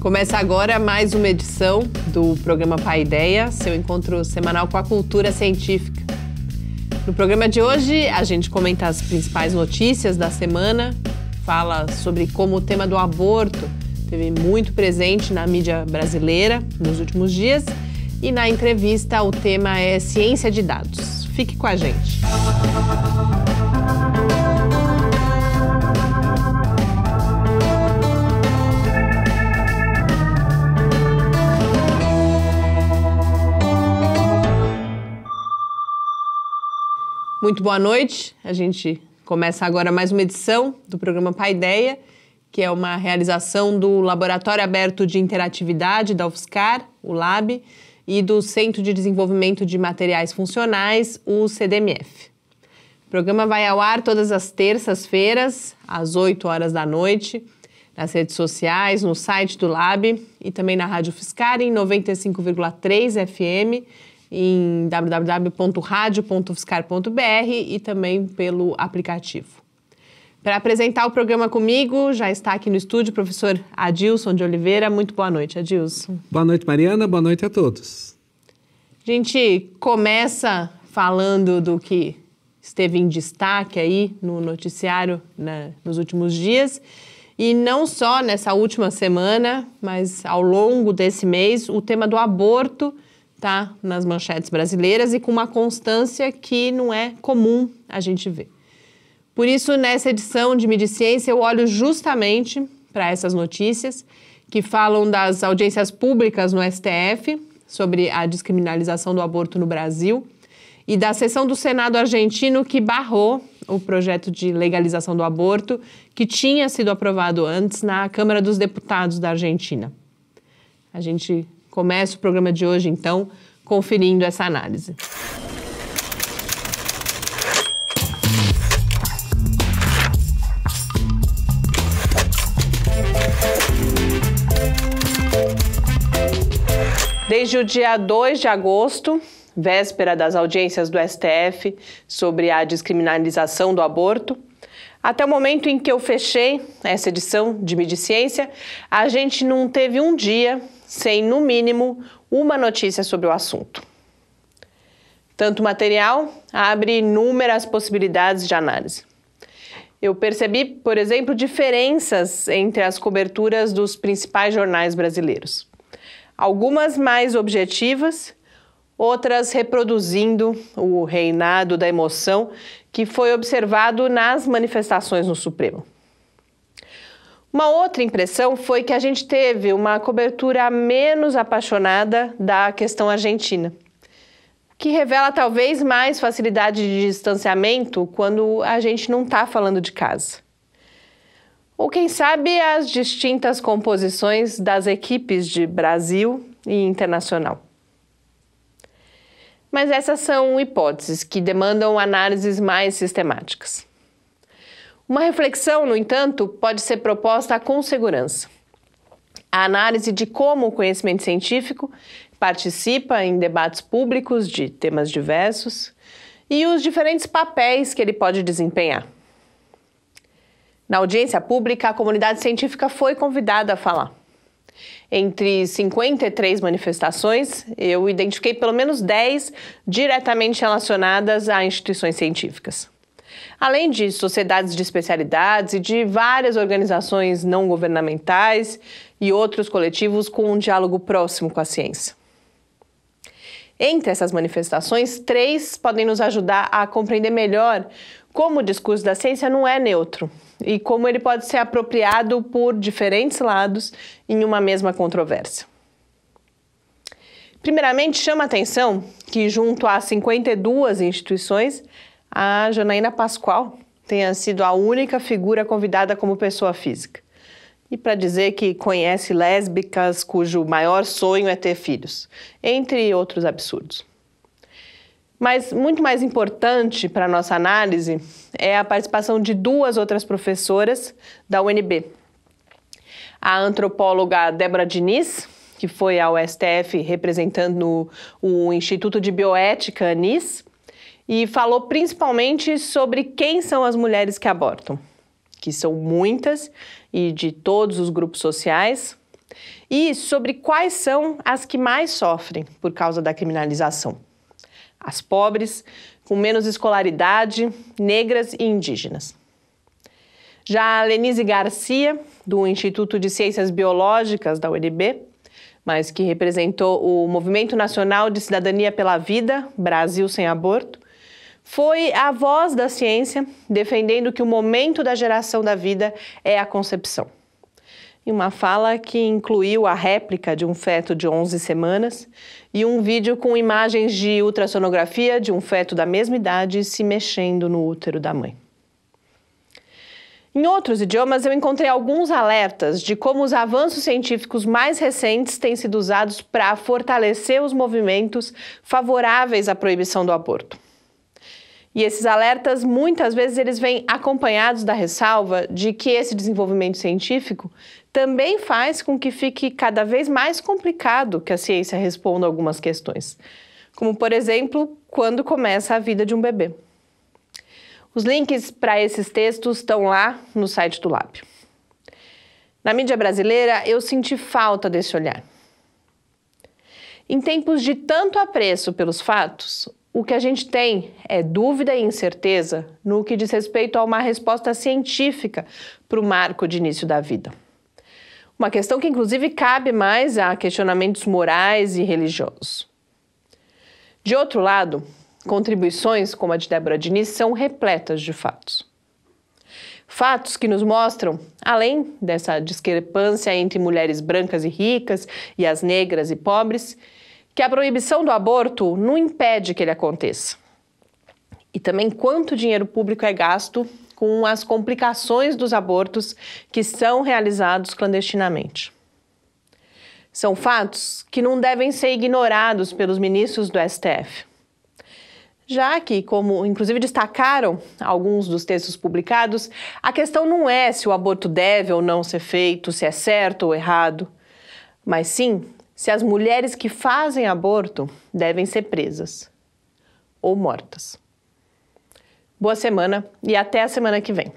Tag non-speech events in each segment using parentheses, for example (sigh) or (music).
Começa agora mais uma edição do programa Pai Ideia, seu encontro semanal com a cultura científica. No programa de hoje, a gente comenta as principais notícias da semana, fala sobre como o tema do aborto teve muito presente na mídia brasileira nos últimos dias e na entrevista o tema é ciência de dados. Fique com a gente. Muito boa noite. A gente começa agora mais uma edição do programa Paideia, que é uma realização do Laboratório Aberto de Interatividade da UFSCar, o LAB, e do Centro de Desenvolvimento de Materiais Funcionais, o CDMF. O programa vai ao ar todas as terças-feiras, às 8 horas da noite, nas redes sociais, no site do Lab e também na Rádio UFSCAR em 95,3 FM em www.radio.fiscar.br e também pelo aplicativo. Para apresentar o programa comigo, já está aqui no estúdio o professor Adilson de Oliveira. Muito boa noite, Adilson. Boa noite, Mariana. Boa noite a todos. A gente começa falando do que esteve em destaque aí no noticiário né, nos últimos dias. E não só nessa última semana, mas ao longo desse mês, o tema do aborto tá nas manchetes brasileiras e com uma constância que não é comum a gente ver. Por isso, nessa edição de Mediciência, eu olho justamente para essas notícias que falam das audiências públicas no STF sobre a descriminalização do aborto no Brasil e da sessão do Senado argentino que barrou o projeto de legalização do aborto que tinha sido aprovado antes na Câmara dos Deputados da Argentina. A gente Começa o programa de hoje, então, conferindo essa análise. Desde o dia 2 de agosto, véspera das audiências do STF sobre a descriminalização do aborto, até o momento em que eu fechei essa edição de Mediciência, a gente não teve um dia sem, no mínimo, uma notícia sobre o assunto. Tanto material abre inúmeras possibilidades de análise. Eu percebi, por exemplo, diferenças entre as coberturas dos principais jornais brasileiros. Algumas mais objetivas, outras reproduzindo o reinado da emoção que foi observado nas manifestações no Supremo. Uma outra impressão foi que a gente teve uma cobertura menos apaixonada da questão argentina, que revela talvez mais facilidade de distanciamento quando a gente não está falando de casa. Ou quem sabe as distintas composições das equipes de Brasil e internacional. Mas essas são hipóteses que demandam análises mais sistemáticas. Uma reflexão, no entanto, pode ser proposta com segurança. A análise de como o conhecimento científico participa em debates públicos de temas diversos e os diferentes papéis que ele pode desempenhar. Na audiência pública, a comunidade científica foi convidada a falar. Entre 53 manifestações, eu identifiquei pelo menos 10 diretamente relacionadas a instituições científicas além de sociedades de especialidades e de várias organizações não governamentais e outros coletivos com um diálogo próximo com a ciência. Entre essas manifestações, três podem nos ajudar a compreender melhor como o discurso da ciência não é neutro e como ele pode ser apropriado por diferentes lados em uma mesma controvérsia. Primeiramente, chama a atenção que, junto a 52 instituições, a Janaína Pascoal tenha sido a única figura convidada como pessoa física. E para dizer que conhece lésbicas cujo maior sonho é ter filhos, entre outros absurdos. Mas muito mais importante para a nossa análise é a participação de duas outras professoras da UNB. A antropóloga Débora Diniz, que foi ao STF representando o Instituto de Bioética Anis, e falou principalmente sobre quem são as mulheres que abortam, que são muitas e de todos os grupos sociais, e sobre quais são as que mais sofrem por causa da criminalização: as pobres, com menos escolaridade, negras e indígenas. Já a Lenise Garcia, do Instituto de Ciências Biológicas da UNB, mas que representou o Movimento Nacional de Cidadania pela Vida, Brasil Sem Aborto, foi a voz da ciência defendendo que o momento da geração da vida é a concepção. Em uma fala que incluiu a réplica de um feto de 11 semanas e um vídeo com imagens de ultrassonografia de um feto da mesma idade se mexendo no útero da mãe. Em outros idiomas, eu encontrei alguns alertas de como os avanços científicos mais recentes têm sido usados para fortalecer os movimentos favoráveis à proibição do aborto. E esses alertas, muitas vezes, eles vêm acompanhados da ressalva de que esse desenvolvimento científico também faz com que fique cada vez mais complicado que a ciência responda algumas questões, como, por exemplo, quando começa a vida de um bebê. Os links para esses textos estão lá no site do Lab. Na mídia brasileira, eu senti falta desse olhar. Em tempos de tanto apreço pelos fatos, o que a gente tem é dúvida e incerteza no que diz respeito a uma resposta científica para o marco de início da vida. Uma questão que, inclusive, cabe mais a questionamentos morais e religiosos. De outro lado, contribuições como a de Débora Diniz são repletas de fatos. Fatos que nos mostram, além dessa discrepância entre mulheres brancas e ricas e as negras e pobres, que a proibição do aborto não impede que ele aconteça. E também quanto dinheiro público é gasto com as complicações dos abortos que são realizados clandestinamente. São fatos que não devem ser ignorados pelos ministros do STF. Já que, como inclusive destacaram alguns dos textos publicados, a questão não é se o aborto deve ou não ser feito, se é certo ou errado, mas sim se as mulheres que fazem aborto devem ser presas ou mortas. Boa semana e até a semana que vem.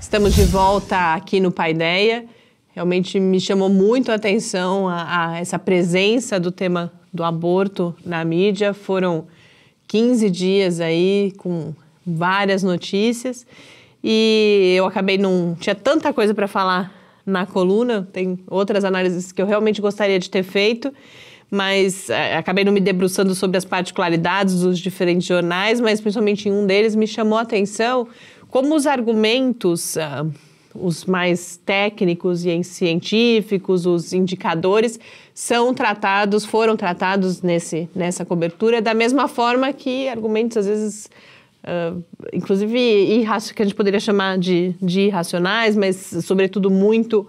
Estamos de volta aqui no Paideia. Realmente me chamou muito a atenção a, a essa presença do tema do aborto na mídia. Foram 15 dias aí com várias notícias e eu acabei não tinha tanta coisa para falar na coluna, tem outras análises que eu realmente gostaria de ter feito, mas é, acabei não me debruçando sobre as particularidades dos diferentes jornais, mas principalmente em um deles me chamou a atenção como os argumentos uh, os mais técnicos e científicos, os indicadores, são tratados, foram tratados nesse, nessa cobertura, da mesma forma que argumentos, às vezes, uh, inclusive, que a gente poderia chamar de, de irracionais, mas, sobretudo, muito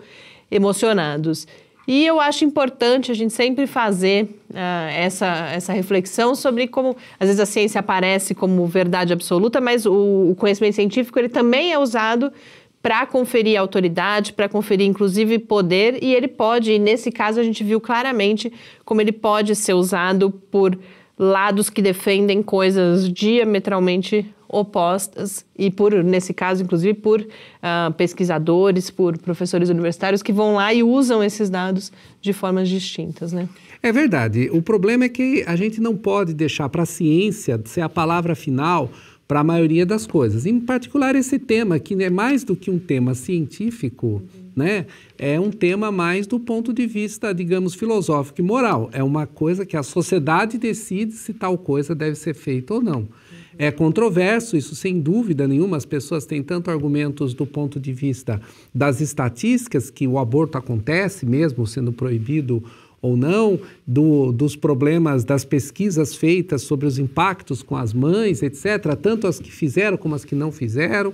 emocionados. E eu acho importante a gente sempre fazer uh, essa, essa reflexão sobre como, às vezes, a ciência aparece como verdade absoluta, mas o, o conhecimento científico ele também é usado para conferir autoridade, para conferir inclusive poder, e ele pode, e nesse caso a gente viu claramente como ele pode ser usado por lados que defendem coisas diametralmente opostas, e por, nesse caso, inclusive, por uh, pesquisadores, por professores universitários que vão lá e usam esses dados de formas distintas, né? É verdade. O problema é que a gente não pode deixar para a ciência ser a palavra final para a maioria das coisas. Em particular, esse tema, que é mais do que um tema científico, uhum. né? é um tema mais do ponto de vista, digamos, filosófico e moral. É uma coisa que a sociedade decide se tal coisa deve ser feita ou não. É controverso, isso sem dúvida nenhuma. As pessoas têm tanto argumentos do ponto de vista das estatísticas, que o aborto acontece mesmo sendo proibido ou não, do, dos problemas das pesquisas feitas sobre os impactos com as mães, etc., tanto as que fizeram como as que não fizeram.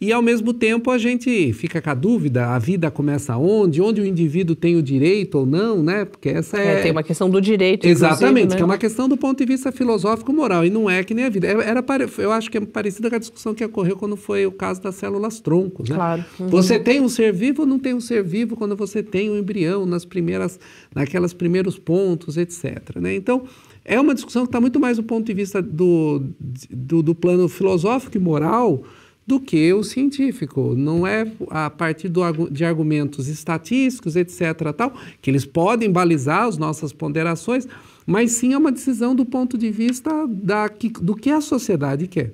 E ao mesmo tempo a gente fica com a dúvida, a vida começa onde, onde o indivíduo tem o direito ou não, né? Porque essa é, é tem uma questão do direito, Exatamente, né? que é uma questão do ponto de vista filosófico moral e não é que nem a vida. É, era eu acho que é parecida com a discussão que ocorreu quando foi o caso das células troncos, né? Claro. Uhum. Você tem um ser vivo ou não tem um ser vivo quando você tem um embrião nas primeiras naquelas primeiros pontos, etc, né? Então, é uma discussão que está muito mais do ponto de vista do, do, do plano filosófico e moral do que o científico. Não é a partir do, de argumentos estatísticos, etc., tal, que eles podem balizar as nossas ponderações, mas sim é uma decisão do ponto de vista da, do que a sociedade quer.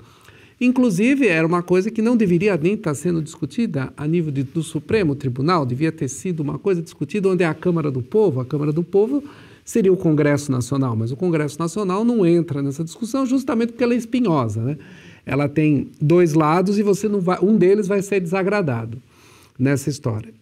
Inclusive, era uma coisa que não deveria nem estar sendo discutida a nível de, do Supremo Tribunal, devia ter sido uma coisa discutida onde é a Câmara do Povo. A Câmara do Povo seria o Congresso Nacional, mas o Congresso Nacional não entra nessa discussão justamente porque ela é espinhosa. Né? ela tem dois lados e você não vai, um deles vai ser desagradado nessa história.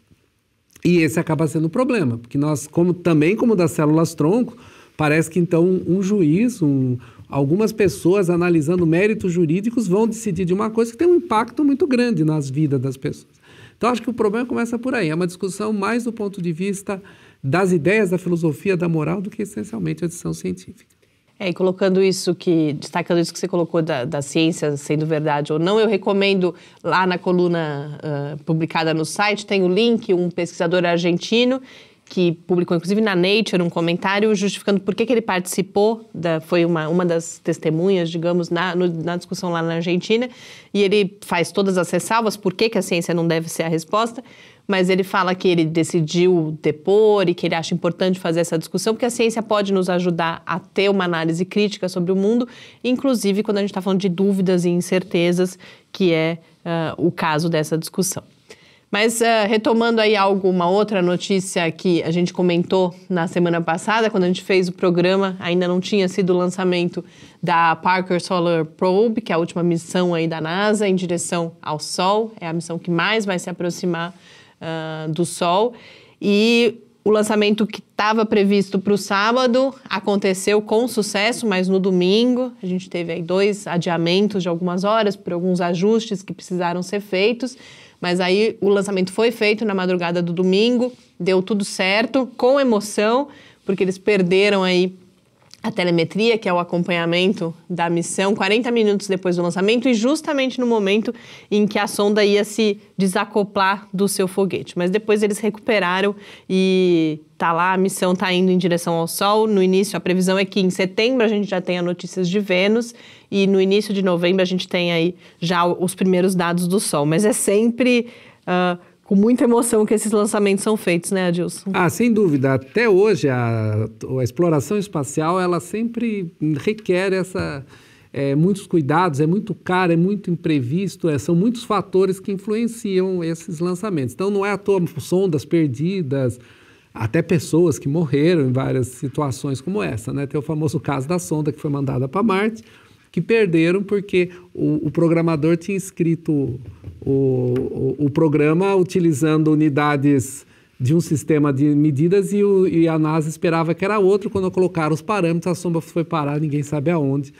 E esse acaba sendo o problema, porque nós, como também como das células tronco, parece que então um juiz, um, algumas pessoas analisando méritos jurídicos vão decidir de uma coisa que tem um impacto muito grande nas vidas das pessoas. Então acho que o problema começa por aí. É uma discussão mais do ponto de vista das ideias da filosofia da moral do que essencialmente a discussão científica. É, e colocando isso que, destacando isso que você colocou da, da, ciência sendo verdade ou não, eu recomendo lá na coluna uh, publicada no site, tem o link, um pesquisador argentino que publicou, inclusive na Nature, um comentário justificando por que, que ele participou, da, foi uma, uma das testemunhas, digamos, na, no, na discussão lá na Argentina, e ele faz todas as ressalvas, por que, que a ciência não deve ser a resposta, mas ele fala que ele decidiu depor e que ele acha importante fazer essa discussão, porque a ciência pode nos ajudar a ter uma análise crítica sobre o mundo, inclusive quando a gente está falando de dúvidas e incertezas, que é uh, o caso dessa discussão. Mas uh, retomando aí alguma outra notícia que a gente comentou na semana passada, quando a gente fez o programa, ainda não tinha sido o lançamento da Parker Solar Probe, que é a última missão aí da NASA em direção ao Sol, é a missão que mais vai se aproximar uh, do Sol. E o lançamento que estava previsto para o sábado aconteceu com sucesso, mas no domingo a gente teve aí dois adiamentos de algumas horas por alguns ajustes que precisaram ser feitos. Mas aí o lançamento foi feito na madrugada do domingo, deu tudo certo, com emoção, porque eles perderam aí a telemetria, que é o acompanhamento da missão, 40 minutos depois do lançamento e justamente no momento em que a sonda ia se desacoplar do seu foguete. Mas depois eles recuperaram e tá lá, a missão tá indo em direção ao Sol. No início, a previsão é que em setembro a gente já tenha notícias de Vênus e no início de novembro a gente tem aí já os primeiros dados do Sol. Mas é sempre. Uh, com muita emoção que esses lançamentos são feitos, né, Adilson? Ah, sem dúvida. Até hoje, a, a exploração espacial, ela sempre requer essa, é, muitos cuidados, é muito caro, é muito imprevisto, é, são muitos fatores que influenciam esses lançamentos. Então, não é à toa sondas perdidas, até pessoas que morreram em várias situações como essa. Né? Tem o famoso caso da sonda que foi mandada para Marte, que perderam porque o, o programador tinha escrito o, o, o, programa utilizando unidades de um sistema de medidas e, o, e a NASA esperava que era outro. Quando colocaram os parâmetros, a sombra foi parar, ninguém sabe aonde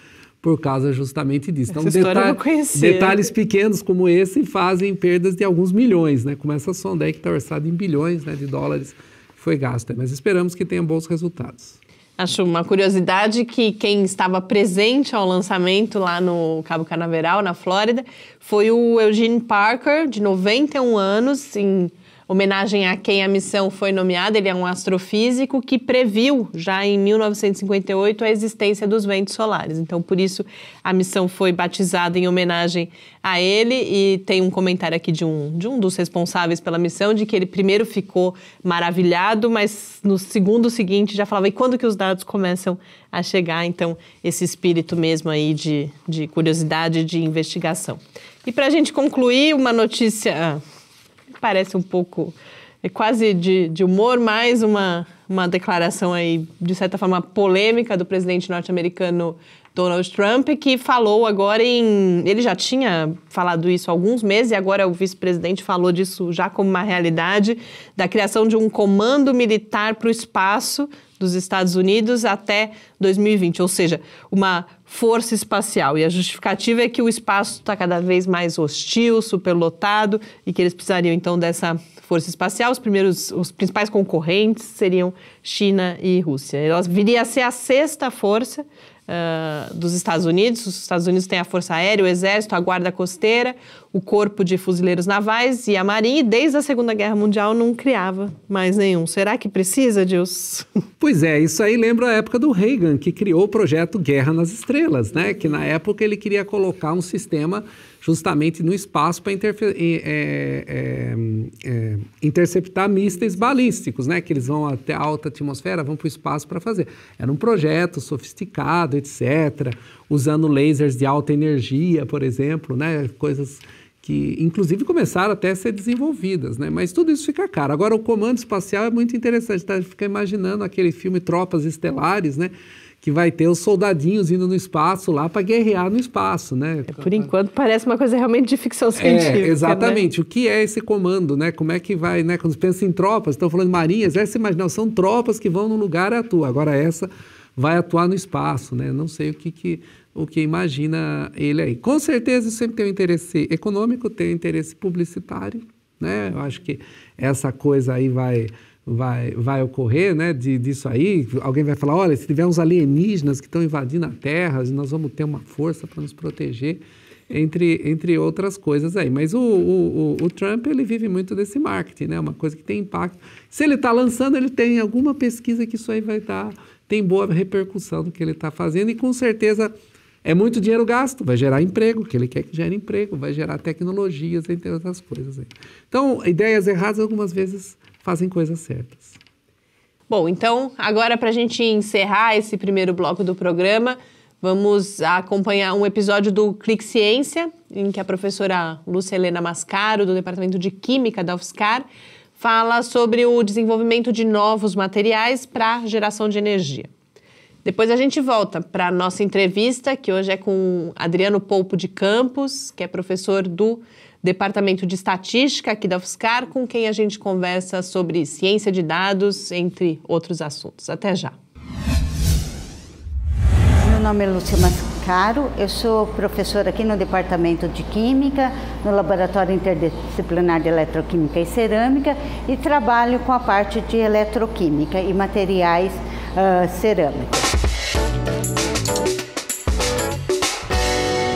por causa justamente disso. Então, deta detalhes pequenos como esse fazem perdas de alguns milhões, né? Como essa sonda aí que está orçada em bilhões né, de dólares foi gasta. Mas esperamos que tenha bons resultados. Acho uma curiosidade que quem estava presente ao lançamento lá no Cabo Canaveral, na Flórida, foi o Eugene Parker, de 91 anos, em homenagem a quem a missão foi nomeada. Ele é um astrofísico que previu, já em 1958, a existência dos ventos solares. Então, por isso, a missão foi batizada em homenagem a ele. E tem um comentário aqui de um, de um dos responsáveis pela missão, de que ele primeiro ficou maravilhado, mas no segundo seguinte já falava, e quando que os dados começam a chegar? Então, esse espírito mesmo aí de, de curiosidade, de investigação. E para a gente concluir, uma notícia ah, parece um pouco é quase de, de, humor, mais uma, uma declaração aí, de certa forma, polêmica do presidente norte-americano Donald Trump, que falou agora em. Ele já tinha falado isso há alguns meses e agora o vice-presidente falou disso já como uma realidade da criação de um comando militar para o espaço dos Estados Unidos até 2020, ou seja, uma força espacial. E a justificativa é que o espaço está cada vez mais hostil, superlotado e que eles precisariam então dessa força espacial. Os primeiros, os principais concorrentes seriam China e Rússia. Ela viria a ser a sexta força uh, dos Estados Unidos. Os Estados Unidos têm a força aérea, o exército, a guarda costeira o corpo de fuzileiros navais e a marinha, e desde a Segunda Guerra Mundial não criava mais nenhum. Será que precisa disso? (laughs) Pois é, isso aí lembra a época do Reagan, que criou o projeto Guerra nas Estrelas, né? Que na época ele queria colocar um sistema justamente no espaço para é, é, é, interceptar mísseis balísticos, né? Que eles vão até a alta atmosfera, vão para o espaço para fazer. Era um projeto sofisticado, etc., usando lasers de alta energia, por exemplo, né? Coisas que inclusive começaram até a ser desenvolvidas, né? Mas tudo isso fica caro. Agora o comando espacial é muito interessante, tá? Fica imaginando aquele filme Tropas Estelares, né? que vai ter os soldadinhos indo no espaço lá para guerrear no espaço, né? É, por enquanto parece uma coisa realmente de ficção é, científica. É, exatamente. Né? O que é esse comando, né? Como é que vai, né? Quando pensa em tropas, estão falando marinhas, essa imaginação são tropas que vão num lugar e atuam. Agora essa vai atuar no espaço, né? Não sei o que, que o que imagina ele aí. Com certeza sempre tem um interesse econômico, tem um interesse publicitário, né? Eu acho que essa coisa aí vai vai vai ocorrer, né? De, disso aí, alguém vai falar, olha, se tiver uns alienígenas que estão invadindo a Terra, nós vamos ter uma força para nos proteger. Entre, entre outras coisas aí. Mas o, o, o, o Trump, ele vive muito desse marketing, né? Uma coisa que tem impacto. Se ele está lançando, ele tem alguma pesquisa que isso aí vai estar... Tá, tem boa repercussão do que ele está fazendo e, com certeza, é muito dinheiro gasto, vai gerar emprego, que ele quer que gere emprego, vai gerar tecnologias, entre outras coisas. Então, ideias erradas algumas vezes fazem coisas certas. Bom, então, agora para a gente encerrar esse primeiro bloco do programa, vamos acompanhar um episódio do Clique Ciência, em que a professora Lúcia Helena Mascaro, do Departamento de Química da UFSCar, fala sobre o desenvolvimento de novos materiais para geração de energia. Depois a gente volta para a nossa entrevista, que hoje é com Adriano Polpo de Campos, que é professor do Departamento de Estatística aqui da UFSCar, com quem a gente conversa sobre ciência de dados, entre outros assuntos. Até já. Meu nome é Lúcia Mascaro, eu sou professora aqui no Departamento de Química, no Laboratório Interdisciplinar de Eletroquímica e Cerâmica, e trabalho com a parte de eletroquímica e materiais uh, cerâmica.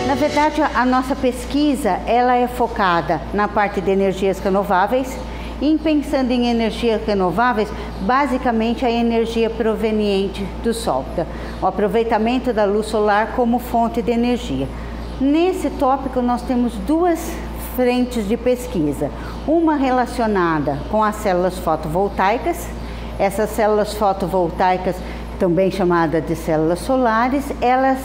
Na verdade, a nossa pesquisa ela é focada na parte de energias renováveis. E pensando em energias renováveis, basicamente a energia proveniente do sol, tá? o aproveitamento da luz solar como fonte de energia. Nesse tópico, nós temos duas frentes de pesquisa: uma relacionada com as células fotovoltaicas essas células fotovoltaicas, também chamadas de células solares, elas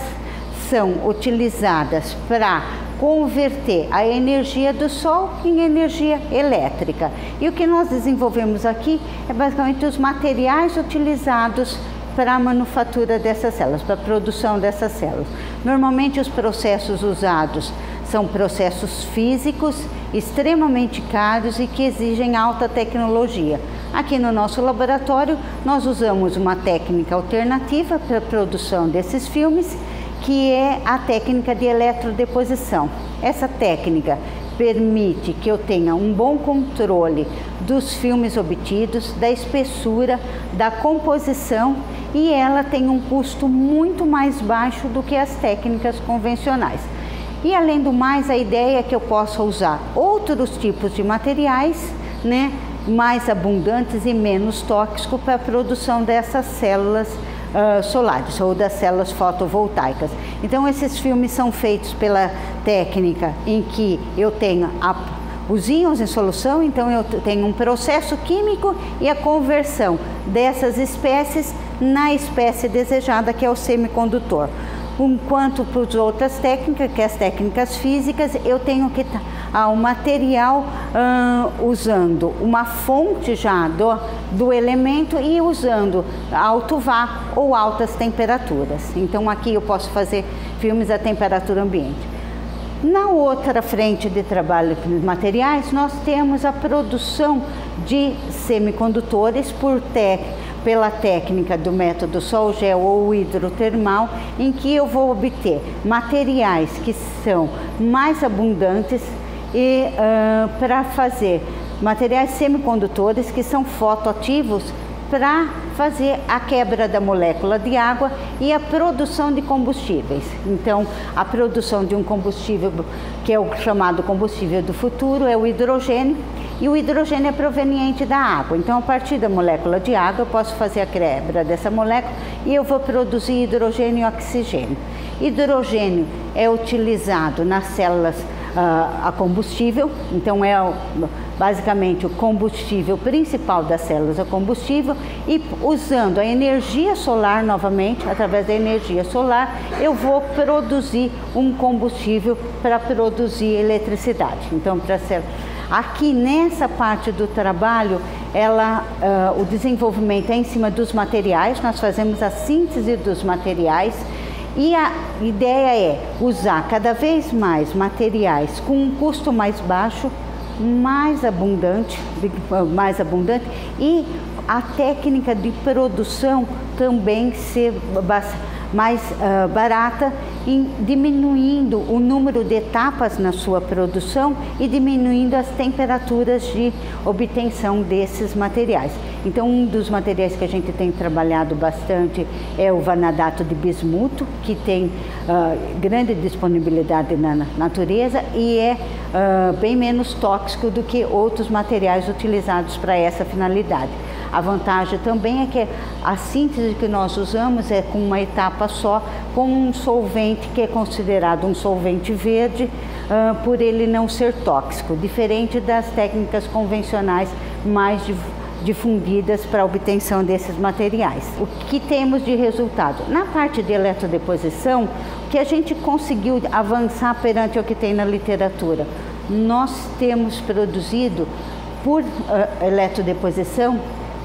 são utilizadas para converter a energia do sol em energia elétrica. E o que nós desenvolvemos aqui é basicamente os materiais utilizados para a manufatura dessas células, para a produção dessas células. Normalmente os processos usados são processos físicos extremamente caros e que exigem alta tecnologia. Aqui no nosso laboratório, nós usamos uma técnica alternativa para a produção desses filmes, que é a técnica de eletrodeposição. Essa técnica permite que eu tenha um bom controle dos filmes obtidos, da espessura, da composição e ela tem um custo muito mais baixo do que as técnicas convencionais. E além do mais, a ideia é que eu possa usar outros tipos de materiais, né, mais abundantes e menos tóxicos para a produção dessas células uh, solares ou das células fotovoltaicas. Então, esses filmes são feitos pela técnica em que eu tenho a, os íons em solução, então eu tenho um processo químico e a conversão dessas espécies na espécie desejada, que é o semicondutor enquanto para as outras técnicas, que é as técnicas físicas, eu tenho que estar ah, o material ah, usando uma fonte já do, do elemento e usando alto vácuo ou altas temperaturas. Então aqui eu posso fazer filmes a temperatura ambiente. Na outra frente de trabalho de materiais, nós temos a produção de semicondutores por técnicas pela técnica do método sol gel ou hidrotermal, em que eu vou obter materiais que são mais abundantes e uh, para fazer materiais semicondutores que são fotoativos para fazer a quebra da molécula de água e a produção de combustíveis. Então, a produção de um combustível que é o chamado combustível do futuro é o hidrogênio, e o hidrogênio é proveniente da água. Então, a partir da molécula de água, eu posso fazer a quebra dessa molécula e eu vou produzir hidrogênio e oxigênio. Hidrogênio é utilizado nas células uh, a combustível, então é o, basicamente o combustível principal das células a é combustível e usando a energia solar novamente, através da energia solar, eu vou produzir um combustível para produzir eletricidade. Então, para ser Aqui nessa parte do trabalho, ela, uh, o desenvolvimento é em cima dos materiais, nós fazemos a síntese dos materiais e a ideia é usar cada vez mais materiais com um custo mais baixo, mais abundante, ah, mais abundante e a técnica de produção também ser bastante mais uh, barata, diminuindo o número de etapas na sua produção e diminuindo as temperaturas de obtenção desses materiais. Então, um dos materiais que a gente tem trabalhado bastante é o vanadato de bismuto, que tem uh, grande disponibilidade na natureza e é uh, bem menos tóxico do que outros materiais utilizados para essa finalidade. A vantagem também é que a síntese que nós usamos é com uma etapa só, com um solvente que é considerado um solvente verde, uh, por ele não ser tóxico, diferente das técnicas convencionais mais difundidas para a obtenção desses materiais. O que temos de resultado? Na parte de eletrodeposição, o que a gente conseguiu avançar perante o que tem na literatura? Nós temos produzido por uh, eletrodeposição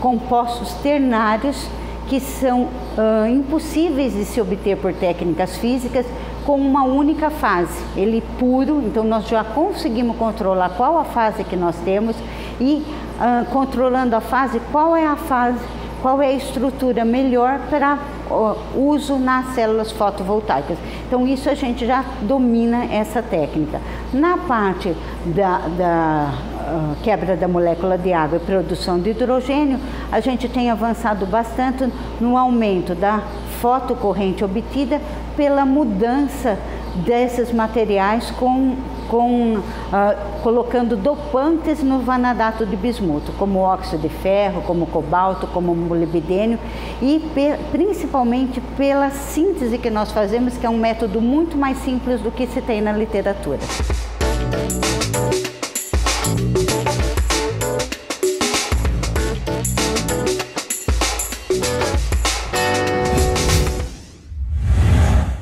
compostos ternários que são uh, impossíveis de se obter por técnicas físicas com uma única fase. Ele é puro, então nós já conseguimos controlar qual a fase que nós temos e uh, controlando a fase, qual é a fase, qual é a estrutura melhor para uh, uso nas células fotovoltaicas. Então isso a gente já domina essa técnica. Na parte da, da ah, quebra da molécula de água e produção de hidrogênio, a gente tem avançado bastante no aumento da fotocorrente obtida pela mudança desses materiais com, com uh, colocando dopantes no vanadato de bismuto, como óxido de ferro, como cobalto, como molibdênio e pe principalmente pela síntese que nós fazemos, que é um método muito mais simples do que se tem na literatura.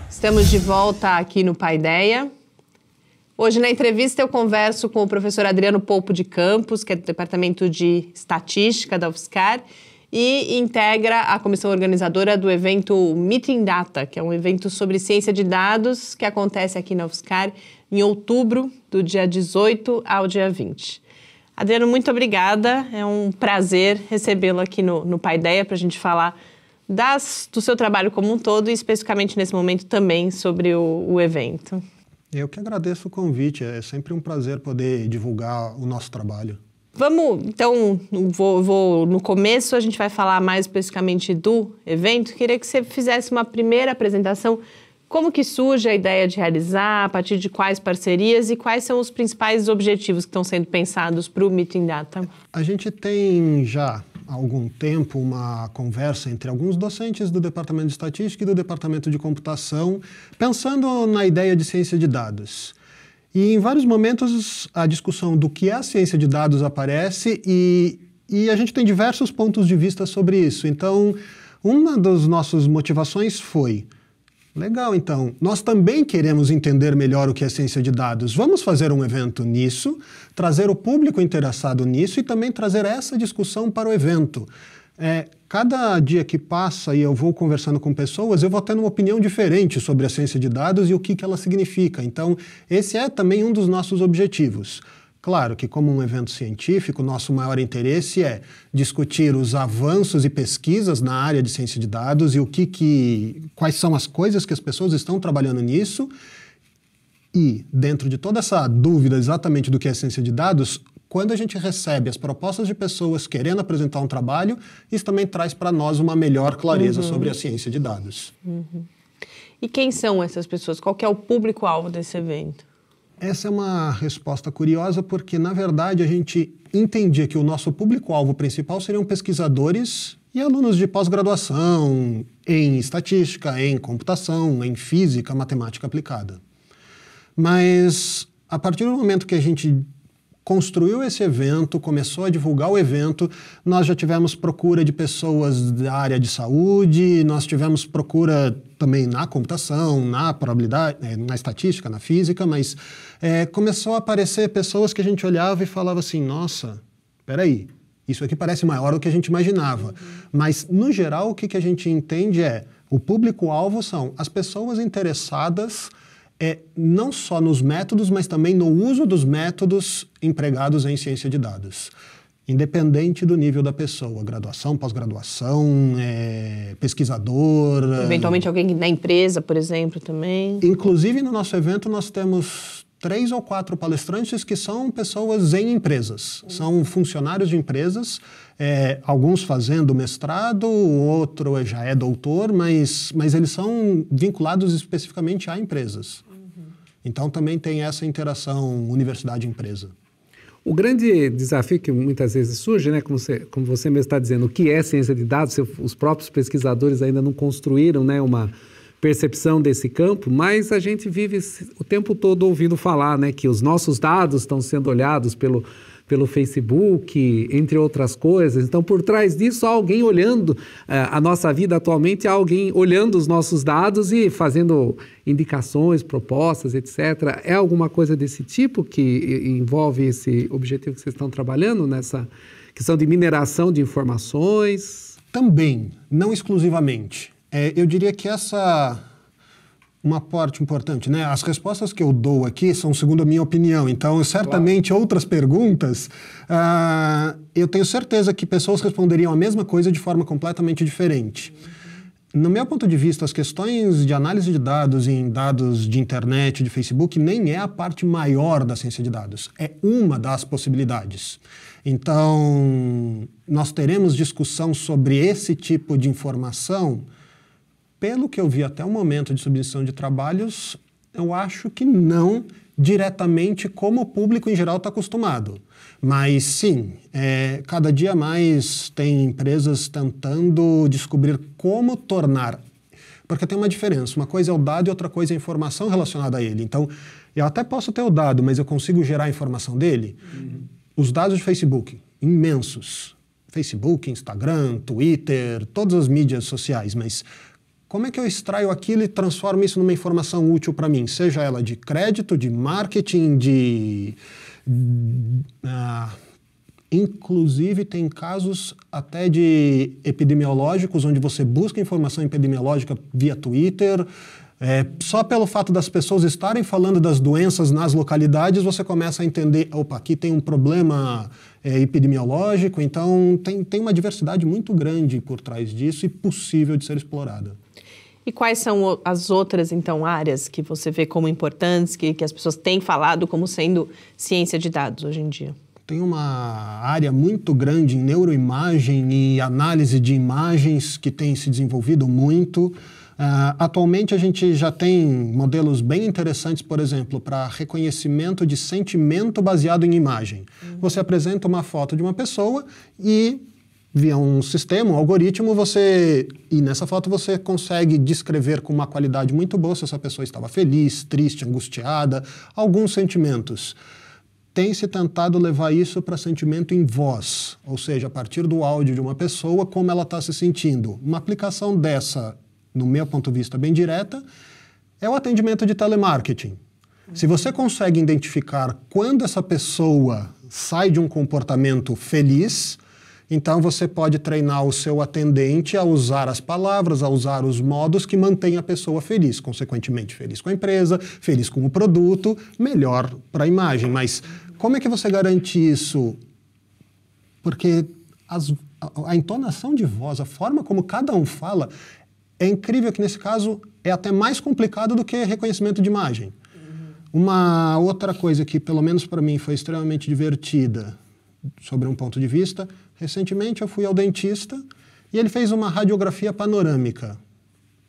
Estamos de volta aqui no Paideia. Hoje, na entrevista, eu converso com o professor Adriano Poupo de Campos, que é do Departamento de Estatística da UFSCar e integra a comissão organizadora do evento Meeting Data, que é um evento sobre ciência de dados que acontece aqui na UFSCar em outubro, do dia 18 ao dia 20. Adriano, muito obrigada. É um prazer recebê-lo aqui no, no Paideia para a gente falar das, do seu trabalho como um todo e especificamente nesse momento também sobre o, o evento. Eu que agradeço o convite. É sempre um prazer poder divulgar o nosso trabalho. Vamos, então, vou, vou, no começo a gente vai falar mais especificamente do evento. Queria que você fizesse uma primeira apresentação como que surge a ideia de realizar, a partir de quais parcerias e quais são os principais objetivos que estão sendo pensados para o Meeting Data? A gente tem já há algum tempo uma conversa entre alguns docentes do Departamento de Estatística e do Departamento de Computação, pensando na ideia de ciência de dados. E em vários momentos a discussão do que é a ciência de dados aparece e, e a gente tem diversos pontos de vista sobre isso. Então, uma das nossas motivações foi Legal, então. Nós também queremos entender melhor o que é ciência de dados. Vamos fazer um evento nisso, trazer o público interessado nisso e também trazer essa discussão para o evento. É, cada dia que passa e eu vou conversando com pessoas, eu vou tendo uma opinião diferente sobre a ciência de dados e o que, que ela significa. Então, esse é também um dos nossos objetivos. Claro que, como um evento científico, nosso maior interesse é discutir os avanços e pesquisas na área de ciência de dados e o que, que quais são as coisas que as pessoas estão trabalhando nisso. E, dentro de toda essa dúvida exatamente do que é ciência de dados, quando a gente recebe as propostas de pessoas querendo apresentar um trabalho, isso também traz para nós uma melhor clareza uhum. sobre a ciência de dados. Uhum. E quem são essas pessoas? Qual é o público-alvo desse evento? Essa é uma resposta curiosa porque, na verdade, a gente entendia que o nosso público-alvo principal seriam pesquisadores e alunos de pós-graduação em estatística, em computação, em física, matemática aplicada. Mas a partir do momento que a gente construiu esse evento, começou a divulgar o evento, nós já tivemos procura de pessoas da área de saúde, nós tivemos procura também na computação, na probabilidade, eh, na estatística, na física, mas é, começou a aparecer pessoas que a gente olhava e falava assim, nossa, peraí, isso aqui parece maior do que a gente imaginava. Mas, no geral, o que, que a gente entende é, o público-alvo são as pessoas interessadas é, não só nos métodos, mas também no uso dos métodos empregados em ciência de dados independente do nível da pessoa, graduação, pós-graduação, é, pesquisador. É, Eventualmente alguém da empresa, por exemplo, também. Inclusive no nosso evento nós temos três ou quatro palestrantes que são pessoas em empresas, são funcionários de empresas, é, alguns fazendo mestrado, o outro já é doutor, mas, mas eles são vinculados especificamente a empresas. Uhum. Então também tem essa interação universidade-empresa. O grande desafio que muitas vezes surge, né, como, você, como você mesmo está dizendo, o que é ciência de dados, os próprios pesquisadores ainda não construíram né, uma percepção desse campo, mas a gente vive o tempo todo ouvindo falar né, que os nossos dados estão sendo olhados pelo pelo Facebook, entre outras coisas. Então, por trás disso, há alguém olhando eh, a nossa vida atualmente, há alguém olhando os nossos dados e fazendo indicações, propostas, etc. É alguma coisa desse tipo que envolve esse objetivo que vocês estão trabalhando nessa questão de mineração de informações? Também, não exclusivamente. É, eu diria que essa uma parte importante, né? As respostas que eu dou aqui são segundo a minha opinião, então certamente claro. outras perguntas, uh, eu tenho certeza que pessoas responderiam a mesma coisa de forma completamente diferente. No meu ponto de vista, as questões de análise de dados em dados de internet, de Facebook, nem é a parte maior da ciência de dados. É uma das possibilidades. Então, nós teremos discussão sobre esse tipo de informação pelo que eu vi até o momento de submissão de trabalhos, eu acho que não diretamente como o público em geral está acostumado. Mas sim, é, cada dia mais tem empresas tentando descobrir como tornar. Porque tem uma diferença. Uma coisa é o dado e outra coisa é a informação relacionada a ele. Então, eu até posso ter o dado, mas eu consigo gerar a informação dele. Uhum. Os dados de Facebook, imensos. Facebook, Instagram, Twitter, todas as mídias sociais, mas como é que eu extraio aquilo e transformo isso numa informação útil para mim? Seja ela de crédito, de marketing, de. Hum, ah, inclusive, tem casos até de epidemiológicos, onde você busca informação epidemiológica via Twitter. É, só pelo fato das pessoas estarem falando das doenças nas localidades, você começa a entender: opa, aqui tem um problema é, epidemiológico. Então, tem, tem uma diversidade muito grande por trás disso e possível de ser explorada. E quais são as outras, então, áreas que você vê como importantes, que, que as pessoas têm falado como sendo ciência de dados hoje em dia? Tem uma área muito grande em neuroimagem e análise de imagens que tem se desenvolvido muito. Uh, atualmente a gente já tem modelos bem interessantes, por exemplo, para reconhecimento de sentimento baseado em imagem. Uhum. Você apresenta uma foto de uma pessoa e via um sistema, um algoritmo, você e nessa foto você consegue descrever com uma qualidade muito boa se essa pessoa estava feliz, triste, angustiada, alguns sentimentos. Tem se tentado levar isso para sentimento em voz, ou seja, a partir do áudio de uma pessoa, como ela está se sentindo. Uma aplicação dessa, no meu ponto de vista, bem direta, é o atendimento de telemarketing. Se você consegue identificar quando essa pessoa sai de um comportamento feliz, então você pode treinar o seu atendente a usar as palavras, a usar os modos que mantém a pessoa feliz, consequentemente feliz com a empresa, feliz com o produto, melhor para a imagem. Mas como é que você garante isso? Porque as, a, a entonação de voz, a forma como cada um fala, é incrível que nesse caso é até mais complicado do que reconhecimento de imagem. Uhum. Uma outra coisa que, pelo menos para mim, foi extremamente divertida sobre um ponto de vista Recentemente eu fui ao dentista e ele fez uma radiografia panorâmica.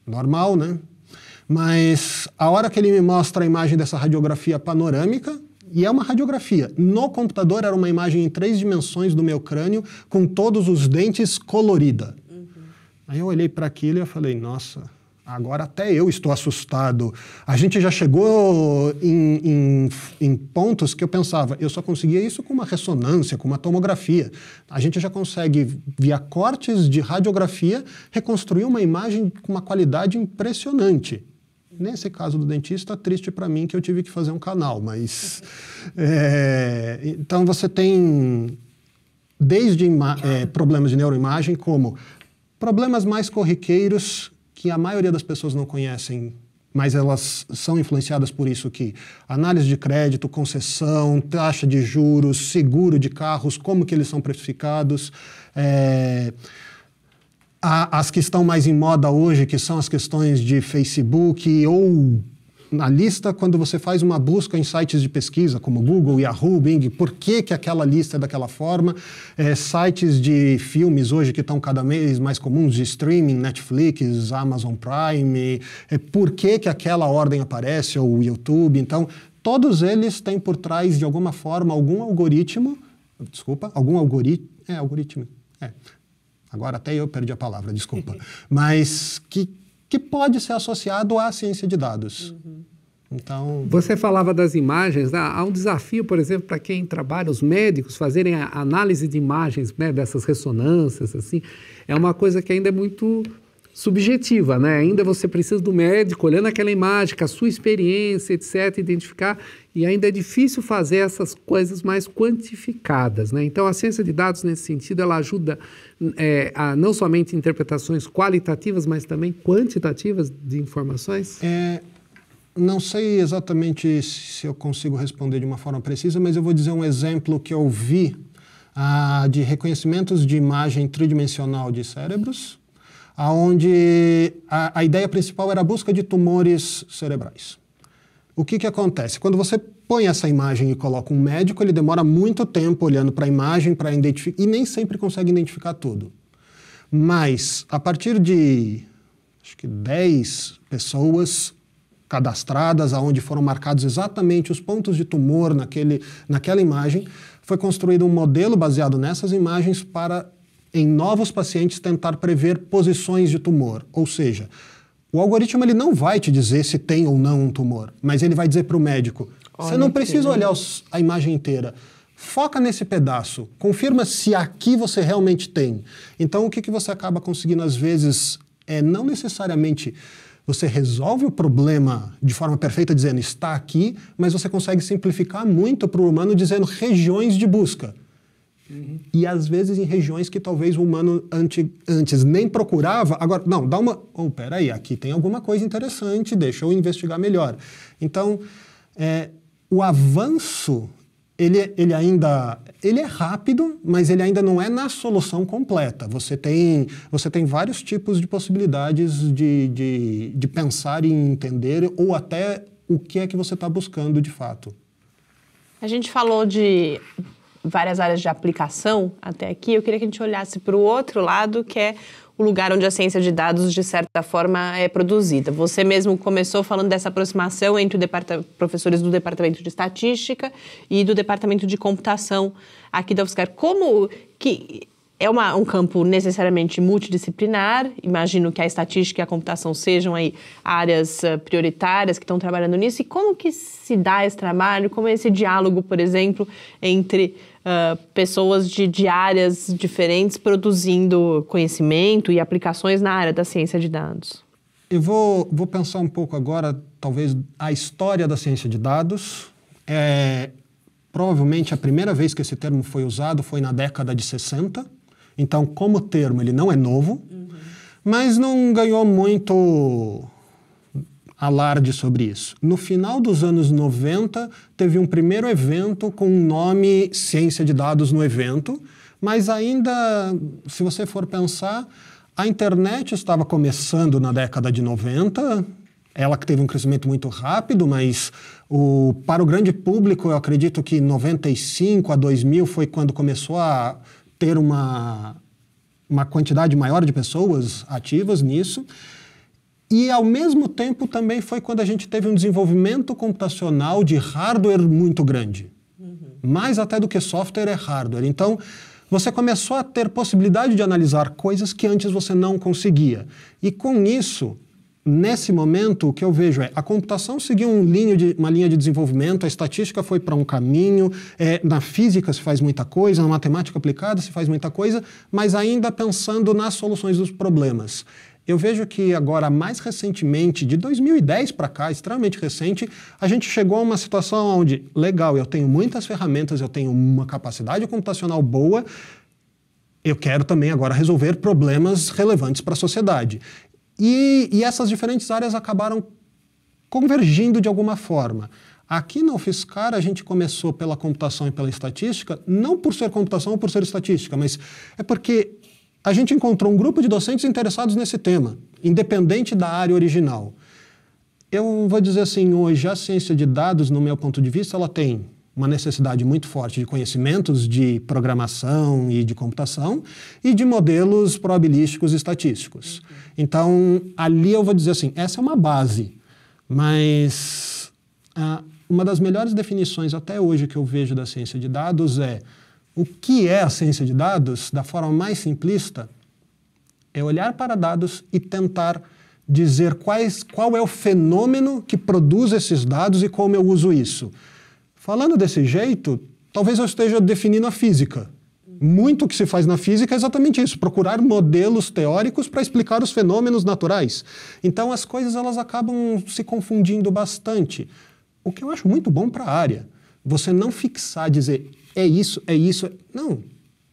Normal, né? Mas a hora que ele me mostra a imagem dessa radiografia panorâmica, e é uma radiografia. No computador era uma imagem em três dimensões do meu crânio, com todos os dentes colorida. Uhum. Aí eu olhei para aquilo e eu falei, nossa, Agora até eu estou assustado. A gente já chegou em, em, em, pontos que eu pensava, eu só conseguia isso com uma ressonância, com uma tomografia. A gente já consegue, via cortes de radiografia, reconstruir uma imagem com uma qualidade impressionante. Nesse caso do dentista, triste para mim que eu tive que fazer um canal, mas. É, então você tem desde é, problemas de neuroimagem, como problemas mais corriqueiros que a maioria das pessoas não conhecem, mas elas são influenciadas por isso que análise de crédito, concessão, taxa de juros, seguro de carros, como que eles são precificados, é, a, as que estão mais em moda hoje, que são as questões de Facebook ou na lista quando você faz uma busca em sites de pesquisa, como Google, Yahoo, Bing, por que, que aquela lista é daquela forma. É, sites de filmes hoje que estão cada vez mais comuns, de streaming, Netflix, Amazon Prime, é, por que, que aquela ordem aparece, ou YouTube. Então, todos eles têm por trás, de alguma forma, algum algoritmo, desculpa, algum algoritmo, é, algoritmo, é. Agora até eu perdi a palavra, desculpa. (laughs) Mas que que pode ser associado à ciência de dados. Uhum. Então... Você falava das imagens, né? há um desafio, por exemplo, para quem trabalha, os médicos, fazerem a análise de imagens, né? dessas ressonâncias, assim, é uma coisa que ainda é muito subjetiva, né? Ainda você precisa do médico olhando aquela imagem, com a sua experiência, etc, identificar e ainda é difícil fazer essas coisas mais quantificadas. Né? Então, a ciência de dados, nesse sentido, ela ajuda é, a não somente interpretações qualitativas, mas também quantitativas de informações? É, não sei exatamente se eu consigo responder de uma forma precisa, mas eu vou dizer um exemplo que eu vi ah, de reconhecimentos de imagem tridimensional de cérebros, aonde a, a ideia principal era a busca de tumores cerebrais. O que, que acontece? Quando você põe essa imagem e coloca um médico, ele demora muito tempo olhando para a imagem para identificar e nem sempre consegue identificar tudo. Mas a partir de acho que 10 pessoas cadastradas, aonde foram marcados exatamente os pontos de tumor naquele, naquela imagem, foi construído um modelo baseado nessas imagens para em novos pacientes tentar prever posições de tumor, ou seja, o algoritmo ele não vai te dizer se tem ou não um tumor, mas ele vai dizer para o médico: você não precisa olhar os, a imagem inteira. Foca nesse pedaço, confirma se aqui você realmente tem. Então, o que, que você acaba conseguindo, às vezes, é não necessariamente você resolve o problema de forma perfeita dizendo está aqui, mas você consegue simplificar muito para o humano dizendo regiões de busca. Uhum. E às vezes em regiões que talvez o humano anti, antes nem procurava, agora, não, dá uma. Oh, peraí, aqui tem alguma coisa interessante, deixa eu investigar melhor. Então, é, o avanço, ele, ele ainda ele é rápido, mas ele ainda não é na solução completa. Você tem, você tem vários tipos de possibilidades de, de, de pensar e entender, ou até o que é que você está buscando de fato. A gente falou de várias áreas de aplicação até aqui, eu queria que a gente olhasse para o outro lado, que é o lugar onde a ciência de dados, de certa forma, é produzida. Você mesmo começou falando dessa aproximação entre professores do Departamento de Estatística e do Departamento de Computação aqui da UFSCar. Como que é uma, um campo necessariamente multidisciplinar. Imagino que a estatística e a computação sejam aí áreas eh, prioritárias que estão trabalhando nisso. E como que se dá esse trabalho? Como é esse diálogo, por exemplo, entre uh, pessoas de, de áreas diferentes produzindo conhecimento e aplicações na área da ciência de dados? Eu vou, vou pensar um pouco agora, talvez, a história da ciência de dados. É, provavelmente a primeira vez que esse termo foi usado foi na década de 60 então, como termo, ele não é novo, uhum. mas não ganhou muito alarde sobre isso. No final dos anos 90, teve um primeiro evento com o nome Ciência de Dados no Evento, mas ainda, se você for pensar, a internet estava começando na década de 90, ela que teve um crescimento muito rápido, mas o, para o grande público, eu acredito que 95 a 2000 foi quando começou a ter uma, uma quantidade maior de pessoas ativas nisso. E, ao mesmo tempo, também foi quando a gente teve um desenvolvimento computacional de hardware muito grande. Uhum. Mais até do que software é hardware. Então, você começou a ter possibilidade de analisar coisas que antes você não conseguia. E, com isso, nesse momento, o que eu vejo é a computação seguiu um de, uma linha de desenvolvimento, a estatística foi para um caminho, é, na física se faz muita coisa, na matemática aplicada se faz muita coisa, mas ainda pensando nas soluções dos problemas. Eu vejo que agora, mais recentemente, de 2010 para cá, extremamente recente, a gente chegou a uma situação onde, legal, eu tenho muitas ferramentas, eu tenho uma capacidade computacional boa, eu quero também agora resolver problemas relevantes para a sociedade. E, e essas diferentes áreas acabaram convergindo de alguma forma. Aqui na UFSCar a gente começou pela computação e pela estatística, não por ser computação ou por ser estatística, mas é porque a gente encontrou um grupo de docentes interessados nesse tema, independente da área original. Eu vou dizer assim, hoje a ciência de dados, no meu ponto de vista, ela tem uma necessidade muito forte de conhecimentos de programação e de computação e de modelos probabilísticos e estatísticos. Então, ali eu vou dizer assim, essa é uma base, mas ah, uma das melhores definições até hoje que eu vejo da ciência de dados é o que é a ciência de dados, da forma mais simplista, é olhar para dados e tentar dizer quais, qual é o fenômeno que produz esses dados e como eu uso isso Falando desse jeito, talvez eu esteja definindo a física. Muito que se faz na física é exatamente isso, procurar modelos teóricos para explicar os fenômenos naturais. Então as coisas elas acabam se confundindo bastante, o que eu acho muito bom para a área. Você não fixar dizer é isso, é isso, não.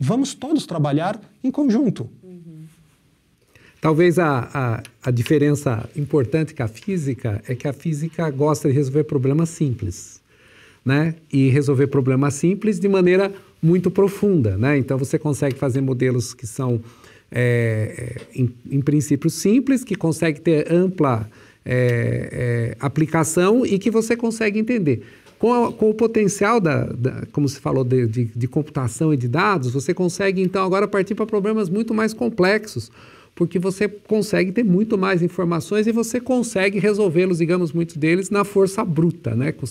Vamos todos trabalhar em conjunto. Talvez a, a, a diferença importante com a física é que a física gosta de resolver problemas simples né? E resolver problemas simples de maneira muito profunda, né? Então você consegue fazer modelos que são é, é em, em princípio simples, que consegue ter ampla é, é, aplicação e que você consegue entender. Com, a, com o potencial da, da, como se falou, de, de, de computação e de dados, você consegue então agora partir para problemas muito mais complexos porque você consegue ter muito mais informações e você consegue resolvê-los, digamos, muitos deles na força bruta, né? com,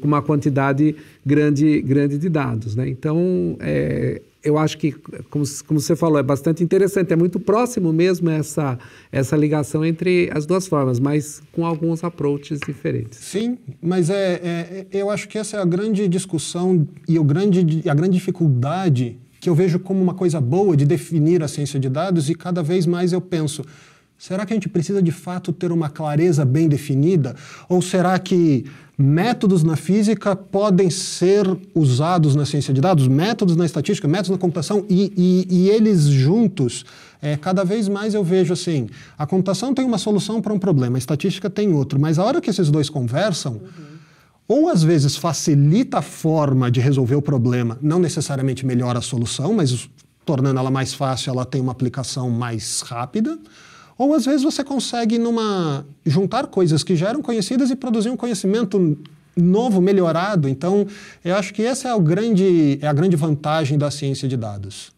com uma quantidade grande, grande de dados. Né? Então, é, eu acho que, como, como você falou, é bastante interessante, é muito próximo mesmo essa, essa ligação entre as duas formas, mas com alguns approaches diferentes. Sim, mas é, é, é eu acho que essa é a grande discussão e o grande, a grande dificuldade que eu vejo como uma coisa boa de definir a ciência de dados e cada vez mais eu penso, Será que a gente precisa de fato ter uma clareza bem definida? Ou será que métodos na física podem ser usados na ciência de dados, métodos na estatística, métodos na computação e, e, e eles juntos? É, cada vez mais eu vejo assim: a computação tem uma solução para um problema, a estatística tem outro, mas a hora que esses dois conversam. Uhum ou às vezes facilita a forma de resolver o problema, não necessariamente melhora a solução, mas tornando ela mais fácil, ela tem uma aplicação mais rápida. Ou às vezes você consegue numa juntar coisas que já eram conhecidas e produzir um conhecimento novo, melhorado. Então, eu acho que essa é, a grande, é a grande vantagem da ciência de dados.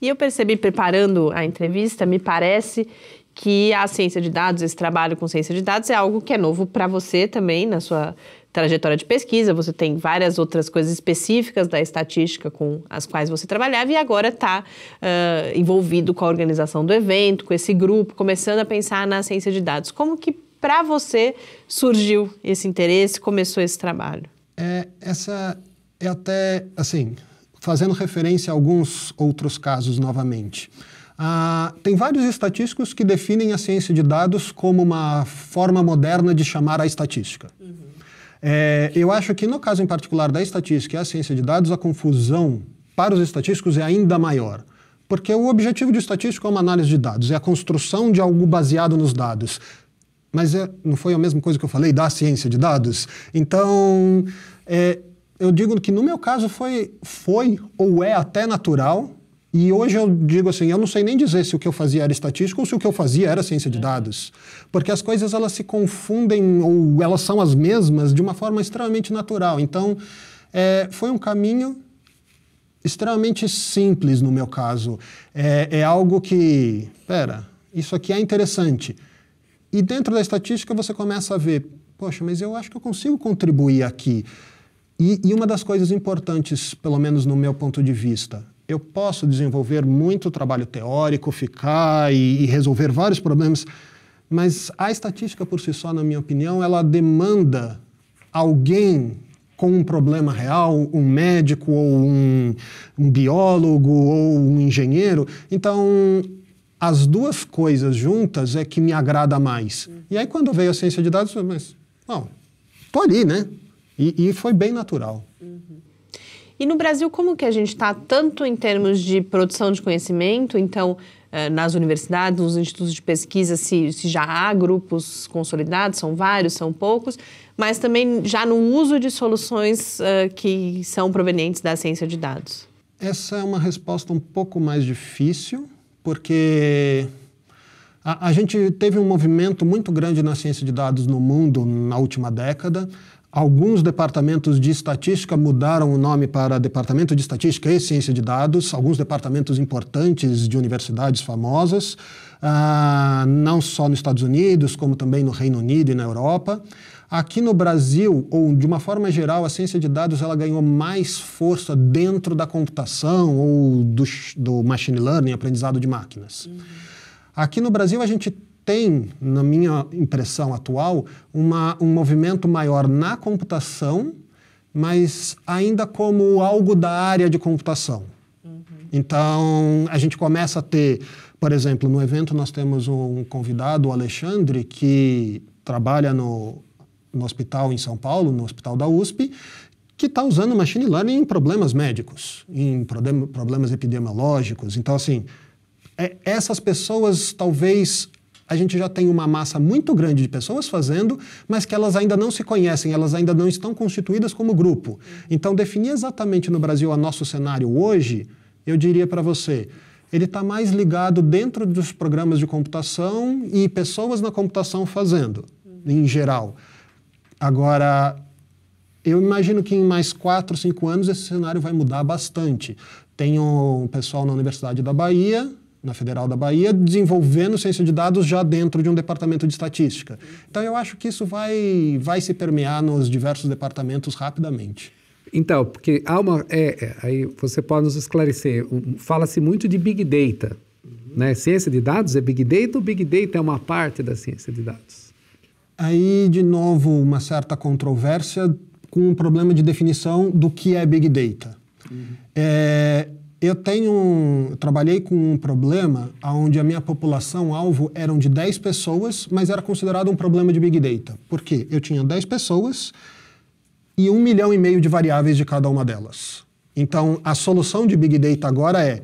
E eu percebi preparando a entrevista, me parece que a ciência de dados, esse trabalho com ciência de dados é algo que é novo para você também na sua trajetória de pesquisa, você tem várias outras coisas específicas da estatística com as quais você trabalhava e agora está uh, envolvido com a organização do evento, com esse grupo, começando a pensar na ciência de dados. Como que para você surgiu esse interesse, começou esse trabalho? É, essa é até, assim, fazendo referência a alguns outros casos novamente. Ah, tem vários estatísticos que definem a ciência de dados como uma forma moderna de chamar a estatística. Uhum. É, eu acho que no caso em particular da estatística e a ciência de dados, a confusão para os estatísticos é ainda maior. Porque o objetivo de estatístico é uma análise de dados, é a construção de algo baseado nos dados. Mas é, não foi a mesma coisa que eu falei da ciência de dados? Então, é, eu digo que no meu caso foi, foi ou é até natural e hoje eu digo assim, eu não sei nem dizer se o que eu fazia era estatística ou se o que eu fazia era ciência de é. dados, porque as coisas elas se confundem ou elas são as mesmas de uma forma extremamente natural. Então, é, foi um caminho extremamente simples no meu caso. É, é algo que, pera, isso aqui é interessante. E dentro da estatística você começa a ver, poxa, mas eu acho que eu consigo contribuir aqui. E, e, uma das coisas importantes, pelo menos no meu ponto de vista, eu posso desenvolver muito trabalho teórico, ficar e, e resolver vários problemas, mas a estatística por si só, na minha opinião, ela demanda alguém com um problema real, um médico ou um, um, biólogo ou um engenheiro. Então, as duas coisas juntas é que me agrada mais. E aí, quando veio a ciência de dados, mas, bom, tô ali, né? E, e foi bem natural. E no Brasil, como que a gente está, tanto em termos de produção de conhecimento, então eh, nas universidades, nos institutos de pesquisa, se, se já há grupos consolidados, são vários, são poucos, mas também já no uso de soluções uh, que são provenientes da ciência de dados? Essa é uma resposta um pouco mais difícil, porque a, a gente teve um movimento muito grande na ciência de dados no mundo na última década, Alguns departamentos de estatística mudaram o nome para Departamento de Estatística e Ciência de Dados, alguns departamentos importantes de universidades famosas, ah, não só nos Estados Unidos, como também no Reino Unido e na Europa. Aqui no Brasil, ou de uma forma geral, a ciência de dados ela ganhou mais força dentro da computação ou do, do machine learning, aprendizado de máquinas. Uhum. Aqui no Brasil, a gente tem, na minha impressão atual, uma, um movimento maior na computação, mas ainda como algo da área de computação. Uhum. Então, a gente começa a ter, por exemplo, no evento nós temos um convidado, o Alexandre, que trabalha no, no hospital em São Paulo, no hospital da USP, que está usando machine learning em problemas médicos, em problemas epidemiológicos. Então, assim, é, essas pessoas talvez a gente já tem uma massa muito grande de pessoas fazendo, mas que elas ainda não se conhecem, elas ainda não estão constituídas como grupo. Então, definir exatamente no Brasil o nosso cenário hoje, eu diria para você, ele está mais ligado dentro dos programas de computação e pessoas na computação fazendo, em geral. Agora, eu imagino que em mais quatro, cinco anos esse cenário vai mudar bastante. Tem um pessoal na Universidade da Bahia na Federal da Bahia, desenvolvendo ciência de dados já dentro de um departamento de estatística. Então, eu acho que isso vai, vai se permear nos diversos departamentos rapidamente. Então, porque há uma. É, é, aí você pode nos esclarecer. Fala-se muito de Big Data. Uhum. Né? Ciência de dados é Big Data ou Big Data é uma parte da ciência de dados? Aí, de novo, uma certa controvérsia com o um problema de definição do que é Big Data. Uhum. É, eu tenho um, trabalhei com um problema onde a minha população alvo eram de 10 pessoas, mas era considerado um problema de big data. Por quê? Eu tinha 10 pessoas e um milhão e meio de variáveis de cada uma delas. Então, a solução de big data agora é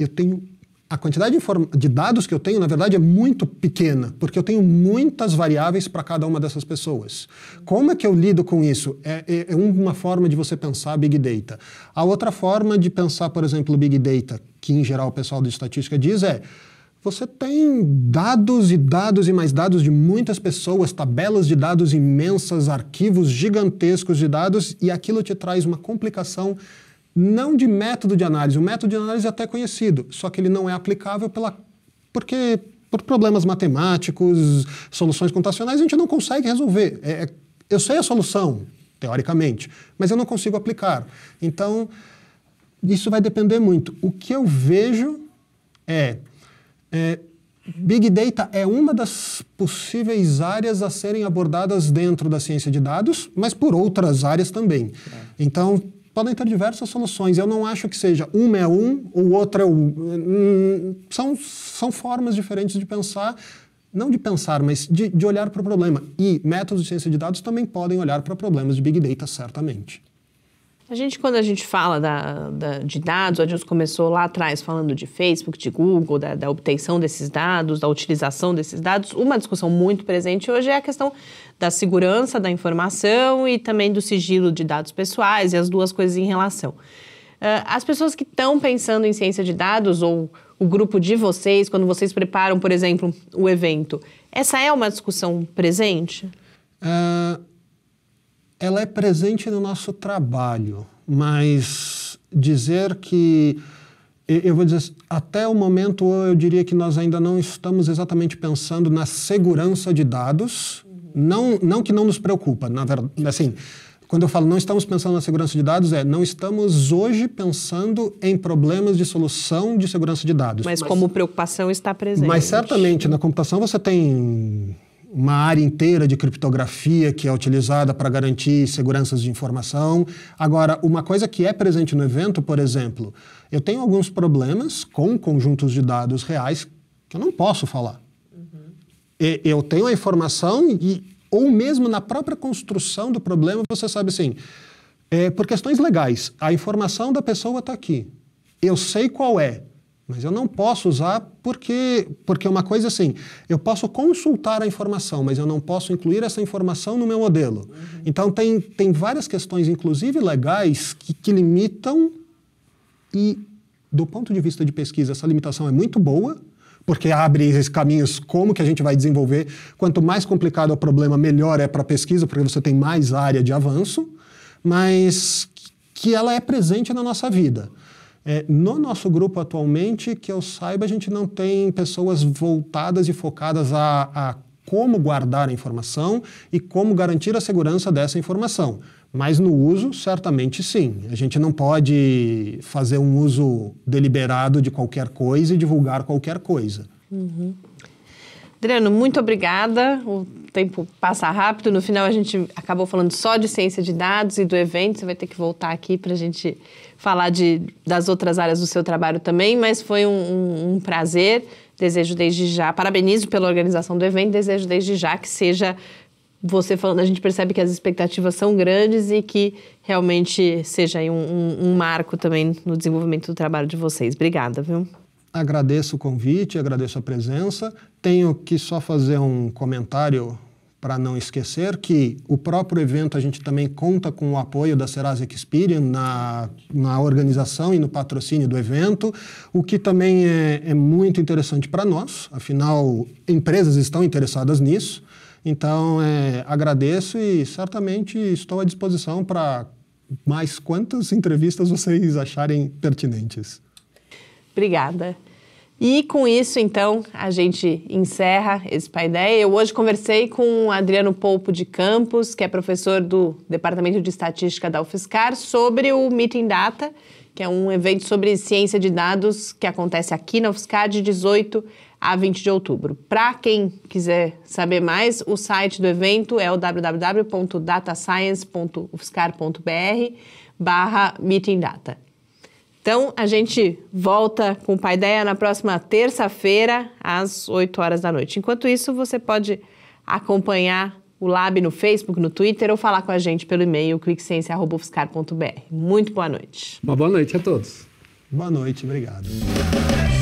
eu tenho a quantidade de, de, dados que eu tenho, na verdade, é muito pequena, porque eu tenho muitas variáveis para cada uma dessas pessoas. Como é que eu lido com isso? É, é, é, uma forma de você pensar Big Data. A outra forma de pensar, por exemplo, Big Data, que em geral o pessoal de estatística diz, é você tem dados e dados e mais dados de muitas pessoas, tabelas de dados imensas, arquivos gigantescos de dados, e aquilo te traz uma complicação não de método de análise. O método de análise é até conhecido, só que ele não é aplicável pela, porque por problemas matemáticos, soluções computacionais, a gente não consegue resolver. É, é, eu sei a solução, teoricamente, mas eu não consigo aplicar. Então, isso vai depender muito. O que eu vejo é, é Big Data é uma das possíveis áreas a serem abordadas dentro da ciência de dados, mas por outras áreas também. É. Então, podem ter diversas soluções. Eu não acho que seja uma é um, o outro é o. Hum, são, são formas diferentes de pensar, não de pensar, mas de, de olhar para o problema. E métodos de ciência de dados também podem olhar para problemas de Big Data, certamente. A gente, quando a gente fala da, da, de dados, a gente começou lá atrás falando de Facebook, de Google, da, da, obtenção desses dados, da utilização desses dados. Uma discussão muito presente hoje é a questão da segurança da informação e também do sigilo de dados pessoais e as duas coisas em relação. Uh, as pessoas que estão pensando em ciência de dados ou o grupo de vocês, quando vocês preparam, por exemplo, o evento, essa é uma discussão presente? Uh ela é presente no nosso trabalho, mas dizer que eu vou dizer, até o momento eu diria que nós ainda não estamos exatamente pensando na segurança de dados, não, não que não nos preocupa, na verdade, assim, quando eu falo não estamos pensando na segurança de dados, é não estamos hoje pensando em problemas de solução de segurança de dados. Mas, mas como preocupação está presente. Mas certamente na computação você tem uma área inteira de criptografia que é utilizada para garantir seguranças de informação. Agora, uma coisa que é presente no evento, por exemplo, eu tenho alguns problemas com conjuntos de dados reais que eu não posso falar. Uhum. E, eu tenho a informação e ou mesmo na própria construção do problema você sabe assim, é, por questões legais, a informação da pessoa está aqui. Eu sei qual é, mas eu não posso usar porque, porque é uma coisa assim, eu posso consultar a informação, mas eu não posso incluir essa informação no meu modelo. Uhum. Então, tem, tem várias questões, inclusive legais, que, que limitam e, do ponto de vista de pesquisa, essa limitação é muito boa, porque abre esses caminhos como que a gente vai desenvolver. Quanto mais complicado o problema, melhor é para a pesquisa, porque você tem mais área de avanço, mas que ela é presente na nossa vida. É, no nosso grupo atualmente, que eu saiba, a gente não tem pessoas voltadas e focadas a, a como guardar a informação e como garantir a segurança dessa informação. Mas no uso, certamente sim. A gente não pode fazer um uso deliberado de qualquer coisa e divulgar qualquer coisa. Uhum. Adriano, muito obrigada. O tempo passa rápido. No final, a gente acabou falando só de ciência de dados e do evento. Você vai ter que voltar aqui para a gente falar de, das outras áreas do seu trabalho também, mas foi um, um, um prazer. Desejo desde já, parabenizo pela organização do evento, desejo desde já que seja você falando, a gente percebe que as expectativas são grandes e que realmente seja um, um, um, marco também no desenvolvimento do trabalho de vocês. Obrigada, viu? Agradeço o convite, agradeço a presença. Tenho que só fazer um comentário para não esquecer que o próprio evento a gente também conta com o apoio da Serasa Experian na, na organização e no patrocínio do evento, o que também é, é muito interessante para nós, afinal, empresas estão interessadas nisso. Então, é, agradeço e certamente estou à disposição para mais quantas entrevistas vocês acharem pertinentes. Obrigada. E com isso, então, a gente encerra esse Ideia. Eu hoje conversei com o Adriano Polpo de Campos, que é professor do Departamento de Estatística da UFSCar, sobre o Meeting Data, que é um evento sobre ciência de dados que acontece aqui na UFSCar de 18 a 20 de outubro. Para quem quiser saber mais, o site do evento é o www.datascience.ufscar.br barra Data. Então, a gente volta com o Pai Ideia na próxima terça-feira, às 8 horas da noite. Enquanto isso, você pode acompanhar o Lab no Facebook, no Twitter ou falar com a gente pelo e-mail cliqueciência.ofuscar.br. Muito boa noite. Uma boa noite a todos. Boa noite, obrigado.